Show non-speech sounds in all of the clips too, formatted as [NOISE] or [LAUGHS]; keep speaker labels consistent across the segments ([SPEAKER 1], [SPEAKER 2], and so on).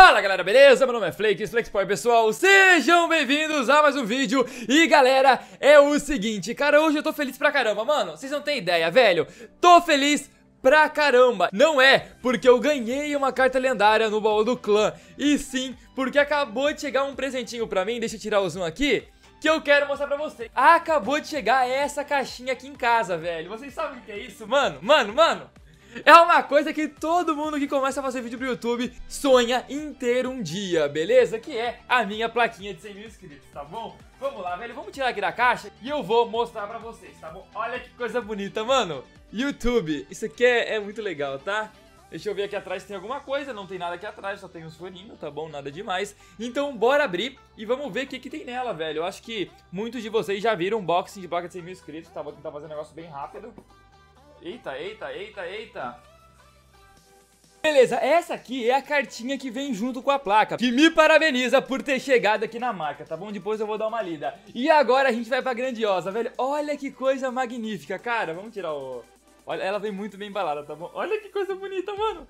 [SPEAKER 1] Fala galera, beleza? Meu nome é Flakes, Flakespoy pessoal, sejam bem-vindos a mais um vídeo E galera, é o seguinte, cara, hoje eu tô feliz pra caramba, mano, vocês não têm ideia, velho Tô feliz pra caramba. Não é porque eu ganhei uma carta lendária no baú do clã, e sim porque acabou de chegar um presentinho pra mim, deixa eu tirar o zoom aqui. Que eu quero mostrar pra vocês Acabou de chegar essa caixinha aqui em casa, velho Vocês sabem o que é isso? Mano, mano, mano é uma coisa que todo mundo que começa a fazer vídeo pro YouTube sonha inteiro um dia, beleza? Que é a minha plaquinha de 100 mil inscritos, tá bom? Vamos lá, velho, vamos tirar aqui da caixa e eu vou mostrar pra vocês, tá bom? Olha que coisa bonita, mano! YouTube, isso aqui é, é muito legal, tá? Deixa eu ver aqui atrás se tem alguma coisa, não tem nada aqui atrás, só tem uns furinhos, tá bom? Nada demais. Então bora abrir e vamos ver o que, que tem nela, velho. Eu acho que muitos de vocês já viram unboxing de placa de 100 mil inscritos, tá? Vou tentar fazer um negócio bem rápido. Eita, eita, eita, eita. Beleza, essa aqui é a cartinha que vem junto com a placa, que me parabeniza por ter chegado aqui na marca, tá bom? Depois eu vou dar uma lida. E agora a gente vai pra grandiosa, velho. Olha que coisa magnífica, cara. Vamos tirar o... Olha, ela vem muito bem embalada, tá bom? Olha que coisa bonita, mano.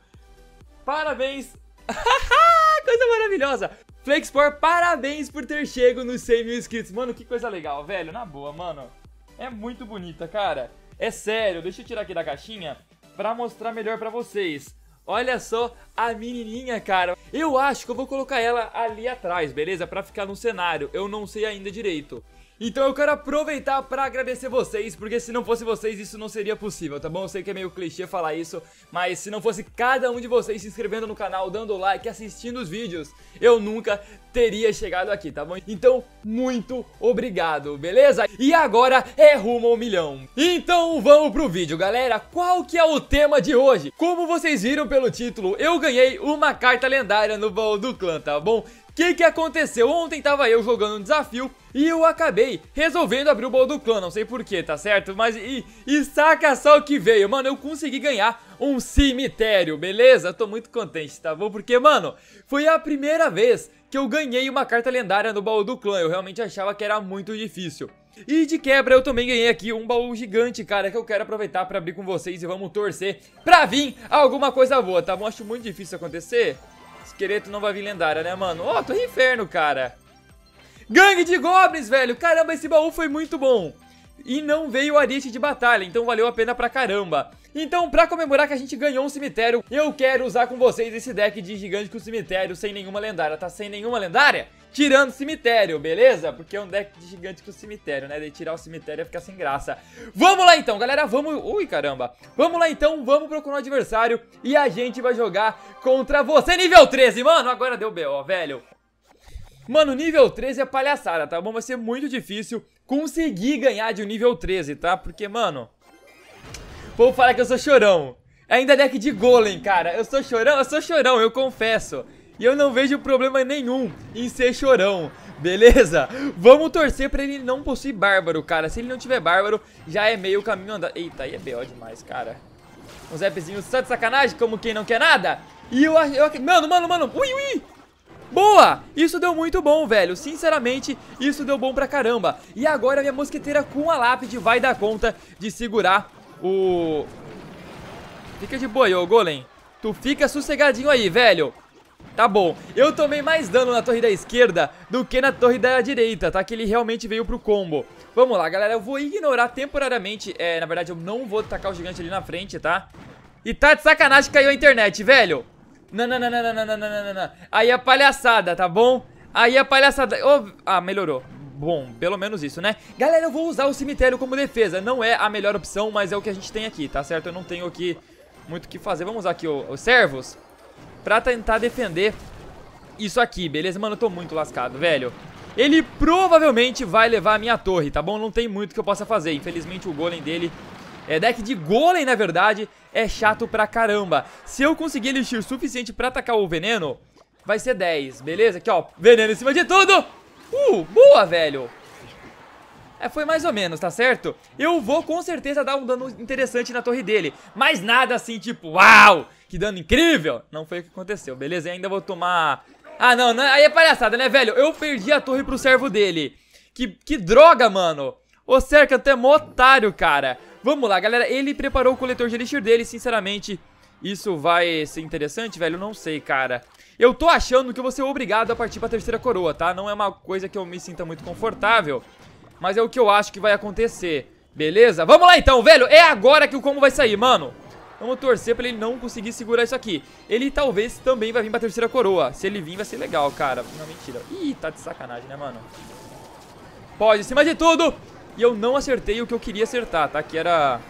[SPEAKER 1] Parabéns. [LAUGHS] coisa maravilhosa. Flexpor, parabéns por ter chego nos 100 mil inscritos. Mano, que coisa legal, velho. Na boa, mano. É muito bonita, cara. É sério, deixa eu tirar aqui da caixinha pra mostrar melhor pra vocês. Olha só a menininha, cara. Eu acho que eu vou colocar ela ali atrás, beleza? Pra ficar no cenário. Eu não sei ainda direito. Então eu quero aproveitar para agradecer vocês, porque se não fosse vocês isso não seria possível, tá bom? Eu sei que é meio clichê falar isso, mas se não fosse cada um de vocês se inscrevendo no canal, dando like, assistindo os vídeos, eu nunca teria chegado aqui, tá bom? Então, muito obrigado, beleza? E agora é rumo ao milhão. Então vamos pro vídeo, galera. Qual que é o tema de hoje? Como vocês viram pelo título, eu ganhei uma carta lendária no baú do clã, tá bom? que que aconteceu? Ontem tava eu jogando um desafio e eu acabei resolvendo abrir o baú do clã, não sei porquê, tá certo? Mas e, e saca só o que veio, mano, eu consegui ganhar um cemitério, beleza? tô muito contente, tá bom? Porque, mano, foi a primeira vez que eu ganhei uma carta lendária no baú do clã, eu realmente achava que era muito difícil. E de quebra eu também ganhei aqui um baú gigante, cara, que eu quero aproveitar pra abrir com vocês e vamos torcer pra vir alguma coisa boa, tá bom? Acho muito difícil acontecer, Esqueleto não vai vir lendária, né, mano? Ó, oh, Torre Inferno, cara. Gangue de Goblins, velho. Caramba, esse baú foi muito bom. E não veio o ariete de batalha, então valeu a pena pra caramba. Então, pra comemorar que a gente ganhou um cemitério, eu quero usar com vocês esse deck de gigante com cemitério sem nenhuma lendária, tá? Sem nenhuma lendária? Tirando cemitério, beleza? Porque é um deck de gigante com cemitério, né? De tirar o cemitério ia ficar sem graça. Vamos lá então, galera, vamos... Ui, caramba. Vamos lá então, vamos procurar um adversário e a gente vai jogar contra você, nível 13. Mano, agora deu B.O., velho. Mano, nível 13 é palhaçada, tá bom? Vai ser muito difícil conseguir ganhar de um nível 13, tá? Porque, mano povo fala que eu sou chorão. Ainda deck de golem, cara. Eu sou chorão, eu sou chorão, eu confesso. E eu não vejo problema nenhum em ser chorão, beleza? Vamos torcer pra ele não possuir bárbaro, cara. Se ele não tiver bárbaro, já é meio caminho andado. Eita, aí é B.O. demais, cara. Um zapzinho só de sacanagem, como quem não quer nada. E eu acho... Eu... Mano, mano, mano. Ui, ui. Boa! Isso deu muito bom, velho. Sinceramente, isso deu bom pra caramba. E agora minha mosqueteira com a lápide vai dar conta de segurar o... Fica de boa aí, ô Golem. Tu fica sossegadinho aí, velho. Tá bom. Eu tomei mais dano na torre da esquerda do que na torre da direita, tá? Que ele realmente veio pro combo. Vamos lá, galera. Eu vou ignorar temporariamente. É, na verdade, eu não vou tacar o gigante ali na frente, tá? E tá de sacanagem que caiu a internet, velho. Não, não, não, não, não, não, não, não, não. Aí é palhaçada, tá bom? Aí é palhaçada. Oh, ah, melhorou bom, pelo menos isso, né? Galera, eu vou usar o cemitério como defesa. Não é a melhor opção, mas é o que a gente tem aqui, tá certo? Eu não tenho aqui muito o que fazer. Vamos usar aqui os servos pra tentar defender isso aqui, beleza? Mano, eu tô muito lascado, velho. Ele provavelmente vai levar a minha torre, tá bom? Não tem muito que eu possa fazer. Infelizmente, o golem dele é, deck de golem, na verdade, é chato pra caramba. Se eu conseguir elixir suficiente pra atacar o veneno, vai ser 10, beleza? Aqui, ó, veneno em cima de tudo! Uh, boa, velho. É, foi mais ou menos, tá certo? Eu vou com certeza dar um dano interessante na torre dele. Mas nada assim, tipo, uau, que dano incrível. Não foi o que aconteceu, beleza? E ainda vou tomar... Ah, não, não, aí é palhaçada, né, velho? Eu perdi a torre pro servo dele. Que, que droga, mano. O Serkant é mó otário, cara. Vamos lá, galera. Ele preparou o coletor de elixir dele, sinceramente... Isso vai ser interessante, velho? não sei, cara. Eu tô achando que eu vou ser obrigado a partir pra terceira coroa, tá? Não é uma coisa que eu me sinta muito confortável, mas é o que eu acho que vai acontecer, beleza? Vamos lá então, velho, é agora que o combo vai sair, mano. Vamos torcer pra ele não conseguir segurar isso aqui. Ele talvez também vai vir pra terceira coroa. Se ele vir, vai ser legal, cara. Não, mentira. Ih, tá de sacanagem, né, mano? Pode, em cima de tudo. E eu não acertei o que eu queria acertar, tá? Que era...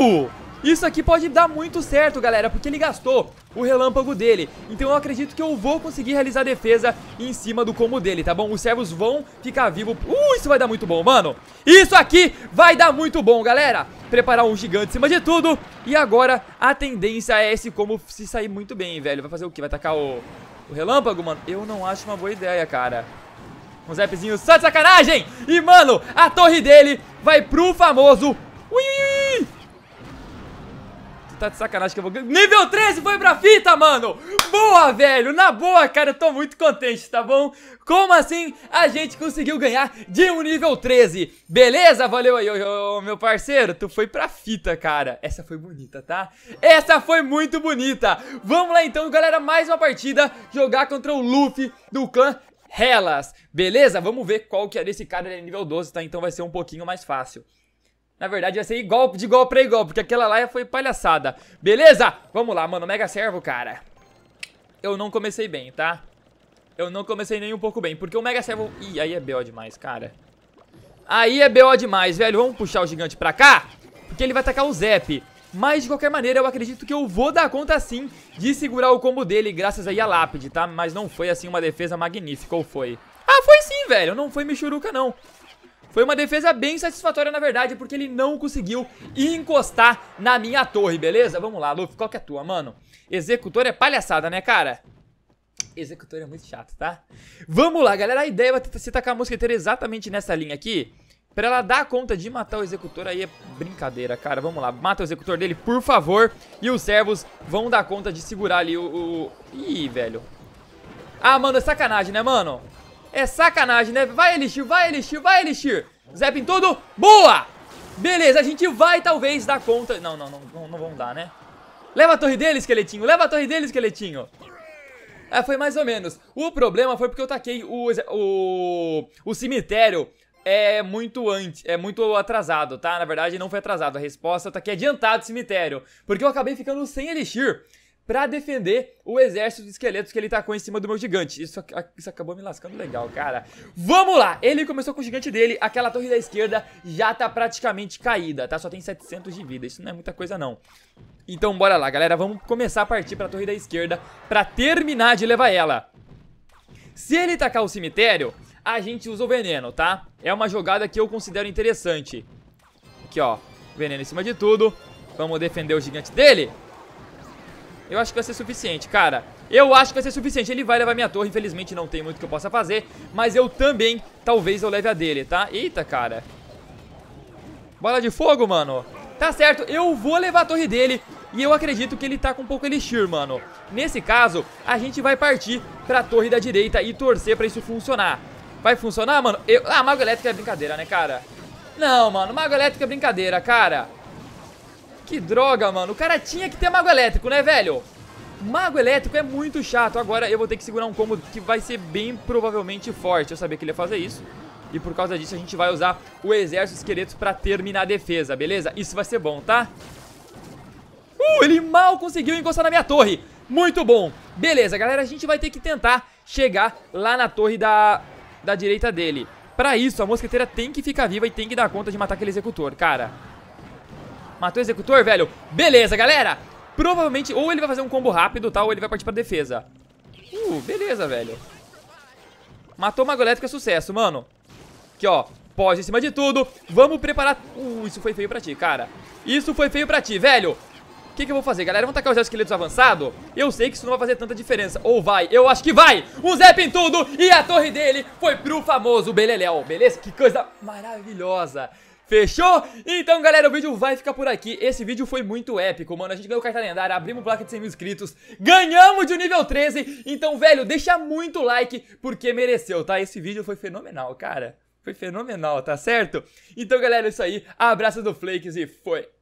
[SPEAKER 1] Uh! Isso aqui pode dar muito certo, galera, porque ele gastou o relâmpago dele. Então eu acredito que eu vou conseguir realizar a defesa em cima do combo dele, tá bom? Os servos vão ficar vivos. Uh, isso vai dar muito bom, mano. Isso aqui vai dar muito bom, galera. Preparar um gigante em cima de tudo. E agora a tendência é esse combo se sair muito bem, velho. Vai fazer o quê? Vai atacar o, o relâmpago, mano? Eu não acho uma boa ideia, cara. Um zapzinho só de sacanagem! E, mano, a torre dele vai pro famoso tá de sacanagem que eu vou... Nível 13 foi pra fita, mano! Boa, velho! Na boa, cara, eu tô muito contente, tá bom? Como assim a gente conseguiu ganhar de um nível 13? Beleza? Valeu aí, ô, ô, meu parceiro. Tu foi pra fita, cara. Essa foi bonita, tá? Essa foi muito bonita. Vamos lá então, galera. Mais uma partida. Jogar contra o Luffy do clã Hellas. Beleza? Vamos ver qual que é desse cara. Ele é nível 12, tá? Então vai ser um pouquinho mais fácil. Na verdade, ia ser igual de igual pra igual, porque aquela lá foi palhaçada. Beleza? Vamos lá, mano. Mega servo, cara. Eu não comecei bem, tá? Eu não comecei nem um pouco bem, porque o Mega Servo... Ih, aí é B.O. demais, cara. Aí é B.O. demais, velho. Vamos puxar o gigante pra cá, porque ele vai atacar o Zep. Mas, de qualquer maneira, eu acredito que eu vou dar conta, sim, de segurar o combo dele, graças aí à lápide, tá? Mas não foi, assim, uma defesa magnífica, ou foi? Ah, foi sim, velho. Não foi Michuruca, não. Foi uma defesa bem satisfatória, na verdade, porque ele não conseguiu encostar na minha torre, beleza? Vamos lá, Luffy, qual que é a tua, mano? Executor é palhaçada, né, cara? Executor é muito chato, tá? Vamos lá, galera. A ideia é você tacar a mosqueteira exatamente nessa linha aqui. Pra ela dar conta de matar o executor aí é brincadeira, cara. Vamos lá, mata o executor dele, por favor. E os servos vão dar conta de segurar ali o... o... Ih, velho. Ah, mano, é sacanagem, né, mano? É sacanagem, né? Vai, Elixir, vai, Elixir, vai, Elixir. Zap em tudo. Boa! Beleza, a gente vai talvez dar conta... Não, não, não, não, vamos dar, né? Leva a torre dele, esqueletinho. Leva a torre dele, esqueletinho. É, foi mais ou menos. O problema foi porque eu taquei o, o, o cemitério é muito antes, é muito atrasado, tá? Na verdade, não foi atrasado. A resposta tá que adiantado o cemitério, porque eu acabei ficando sem elixir para defender o exército de esqueletos que ele tacou em cima do meu gigante. Isso, isso acabou me lascando legal, cara. Vamos lá! Ele começou com o gigante dele, aquela torre da esquerda já tá praticamente caída, tá? Só tem 700 de vida, isso não é muita coisa não. Então bora lá, galera, vamos começar a partir pra torre da esquerda pra terminar de levar ela. Se ele tacar o cemitério, a gente usa o veneno, tá? É uma jogada que eu considero interessante. Aqui, ó, veneno em cima de tudo. Vamos defender o gigante dele. Eu acho que vai ser suficiente, cara. Eu acho que vai ser suficiente. Ele vai levar minha torre, infelizmente não tem muito que eu possa fazer. Mas eu também, talvez eu leve a dele, tá? Eita, cara. Bola de fogo, mano. Tá certo, eu vou levar a torre dele. E eu acredito que ele tá com um pouco elixir, mano. Nesse caso, a gente vai partir pra torre da direita e torcer pra isso funcionar. Vai funcionar, mano? Eu... Ah, mago elétrico é brincadeira, né, cara? Não, mano, mago elétrico é brincadeira, cara. Que droga, mano. O cara tinha que ter mago elétrico, né, velho? Mago elétrico é muito chato. Agora eu vou ter que segurar um combo que vai ser bem provavelmente forte. Eu sabia que ele ia fazer isso. E por causa disso a gente vai usar o exército esqueleto pra terminar a defesa, beleza? Isso vai ser bom, tá? Uh, ele mal conseguiu encostar na minha torre. Muito bom. Beleza, galera, a gente vai ter que tentar chegar lá na torre da, da direita dele. Pra isso, a mosqueteira tem que ficar viva e tem que dar conta de matar aquele executor, cara. Matou o executor, velho. Beleza, galera. Provavelmente, ou ele vai fazer um combo rápido, tá? Ou ele vai partir pra defesa. Uh, beleza, velho. Matou Mago Elétrico é sucesso, mano. Aqui, ó. Pós em cima de tudo. Vamos preparar... Uh, isso foi feio pra ti, cara. Isso foi feio pra ti, velho. O que, que, eu vou fazer, galera? Vamos tacar os esqueletos avançado? Eu sei que isso não vai fazer tanta diferença. Ou vai, eu acho que vai! Um zap em tudo e a torre dele foi pro famoso Beleléu, beleza? Que coisa maravilhosa! Fechou? Então, galera, o vídeo vai ficar por aqui. Esse vídeo foi muito épico, mano. A gente ganhou carta lendária, abrimos placa de 100 mil inscritos, ganhamos de um nível 13. Então, velho, deixa muito like porque mereceu, tá? Esse vídeo foi fenomenal, cara. Foi fenomenal, tá certo? Então, galera, é isso aí. Abraço do Flakes e foi!